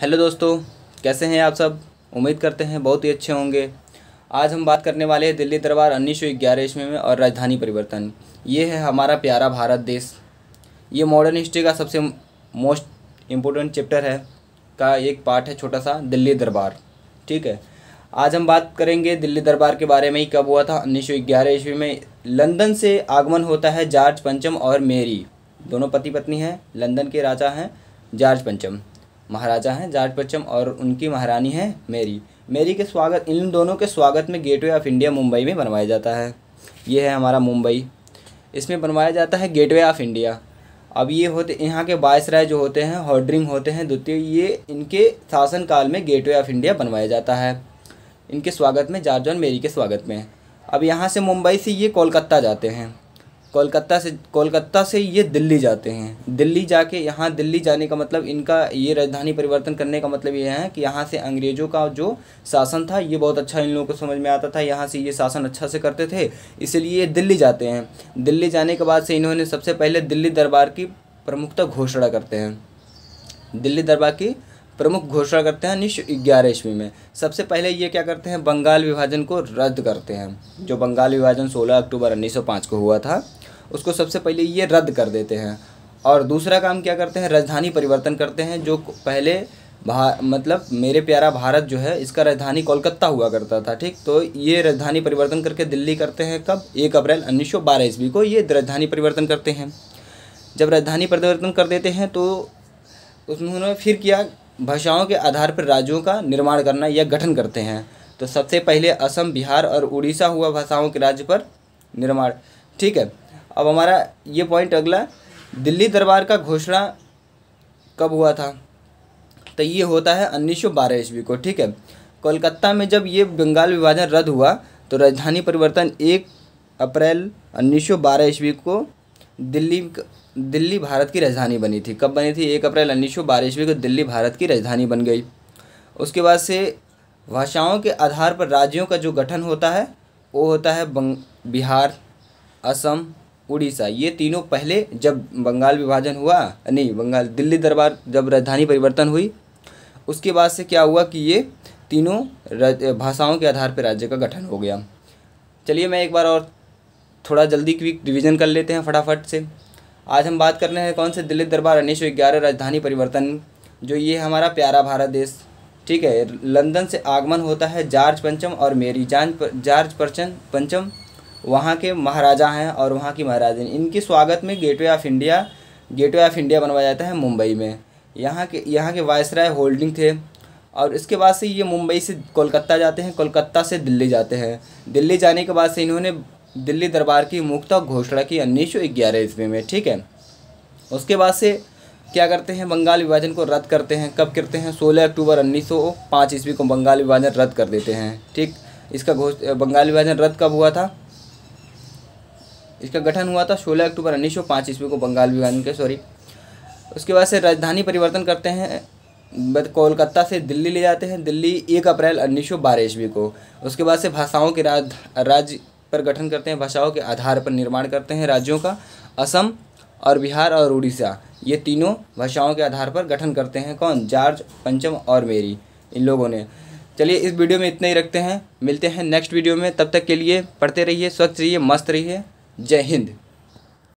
hello दोस्तों कैसे हैं आप सब उम्मीद करते हैं बहुत ही अच्छे होंगे आज हम बात करने वाले हैं दिल्ली दरबार उन्नीस सौ ग्यारह ईस्वी में और राजधानी परिवर्तन ये है हमारा प्यारा भारत देश ये मॉडर्न हिस्ट्री का सबसे मोस्ट इम्पोर्टेंट चैप्टर है का एक पार्ट है छोटा सा दिल्ली दरबार ठीक है आज हम बात करेंगे दिल्ली दरबार के बारे में ही कब हुआ था उन्नीस सौ ग्यारह ईस्वी में लंदन से आगमन होता है जॉर्ज पंचम और मेरी दोनों पति पत्नी हैं लंदन के राजा हैं जॉर्ज पंचम महाराजा हैं जाट पच्चम और उनकी महारानी है मेरी मेरी के स्वागत इन दोनों के स्वागत में गेटवे ऑफ इंडिया मुंबई में बनवाया जाता है ये है हमारा मुंबई इसमें बनवाया जाता है गेटवे ऑफ इंडिया अब ये होते यहाँ के राय जो होते हैं हॉड्रिंग होते हैं द्वितीय ये इनके शासनकाल में गेटवे ऑफ इंडिया बनवाया जाता है इनके स्वागत में जार्ज और मेरी के स्वागत में अब यहाँ से मुंबई से ये कोलकाता जाते हैं कोलकाता से कोलकाता से ये दिल्ली जाते हैं दिल्ली जाके यहाँ दिल्ली जाने का मतलब इनका ये राजधानी परिवर्तन करने का मतलब ये है कि यहाँ से अंग्रेज़ों का जो शासन था ये बहुत अच्छा इन लोगों को समझ में आता था यहाँ से ये शासन अच्छा से करते थे इसलिए ये दिल्ली जाते हैं दिल्ली जाने के बाद से इन्होंने सबसे पहले दिल्ली दरबार की प्रमुखता घोषणा करते हैं दिल्ली दरबार की प्रमुख घोषणा करते हैं उन्नीस ग्यारह ईस्वी में सबसे पहले ये क्या करते हैं बंगाल विभाजन को रद्द करते हैं जो बंगाल विभाजन 16 अक्टूबर 1905 को हुआ था उसको सबसे पहले ये रद्द कर देते हैं और दूसरा काम क्या करते हैं राजधानी परिवर्तन करते हैं जो पहले भा मतलब मेरे प्यारा भारत जो है इसका राजधानी कोलकाता हुआ करता था ठीक तो ये राजधानी परिवर्तन करके दिल्ली करते हैं कब एक अप्रैल उन्नीस सौ बारह ईस्वी को ये राजधानी परिवर्तन करते हैं जब राजधानी परिवर्तन कर देते हैं तो उन्होंने फिर किया भाषाओं के आधार पर राज्यों का निर्माण करना या गठन करते हैं तो सबसे पहले असम बिहार और उड़ीसा हुआ भाषाओं के राज्य पर निर्माण ठीक है अब हमारा ये पॉइंट अगला दिल्ली दरबार का घोषणा कब हुआ था तो ये होता है उन्नीस सौ बारह ईस्वी को ठीक है कोलकाता में जब ये बंगाल विभाजन रद्द हुआ तो राजधानी परिवर्तन एक अप्रैल उन्नीस सौ बारह ईस्वी को दिल्ली दिल्ली भारत की राजधानी बनी थी कब बनी थी एक अप्रैल उन्नीस सौ बारह ईस्वी को दिल्ली भारत की राजधानी बन गई उसके बाद से भाषाओं के आधार पर राज्यों का जो गठन होता है वो होता है बंग बिहार असम उड़ीसा ये तीनों पहले जब बंगाल विभाजन हुआ नहीं बंगाल दिल्ली दरबार जब राजधानी परिवर्तन हुई उसके बाद से क्या हुआ कि ये तीनों भाषाओं के आधार पर राज्य का गठन हो गया चलिए मैं एक बार और थोड़ा जल्दी क्विक रिवीजन कर लेते हैं फटाफट से आज हम बात कर रहे हैं कौन से दिल्ली दरबार उन्नीस सौ ग्यारह राजधानी परिवर्तन जो ये हमारा प्यारा भारत देश ठीक है लंदन से आगमन होता है जार्ज पंचम और मेरी जान पर, जॉर्ज पंचम वहाँ के महाराजा हैं और वहाँ की महाराजी इनके स्वागत में Gateway of India Gateway of India बनवाया जाता है मुंबई में यहाँ के यहाँ के वायसराय होल्डिंग थे और इसके बाद से ये मुंबई से कोलकाता जाते हैं कोलकाता से दिल्ली जाते हैं दिल्ली जाने के बाद से इन्होंने दिल्ली दरबार की मुख्ता घोषणा की उन्नीस सौ ग्यारह ईस्वी में ठीक है उसके बाद से क्या करते हैं बंगाल विभाजन को रद्द करते हैं कब करते हैं 16 अक्टूबर उन्नीस सौ पाँच ईस्वी को बंगाल विभाजन रद्द कर देते हैं ठीक इसका घोष बंगाल विभाजन रद्द कब हुआ था इसका गठन हुआ था सोलह अक्टूबर उन्नीस सौ पाँच ईस्वी को बंगाल विभाजन के सॉरी उसके बाद से राजधानी परिवर्तन करते हैं कोलकाता से दिल्ली ले जाते हैं दिल्ली एक अप्रैल उन्नीस सौ बारह ईस्वी को उसके बाद से भाषाओं के राज राज्य पर गठन करते हैं भाषाओं के आधार पर निर्माण करते हैं राज्यों का असम और बिहार और उड़ीसा ये तीनों भाषाओं के आधार पर गठन करते हैं कौन जॉर्ज पंचम और मेरी इन लोगों ने चलिए इस वीडियो में इतना ही रखते हैं मिलते हैं नेक्स्ट वीडियो में तब तक के लिए पढ़ते रहिए स्वच्छ रहिए मस्त रहिए जय हिंद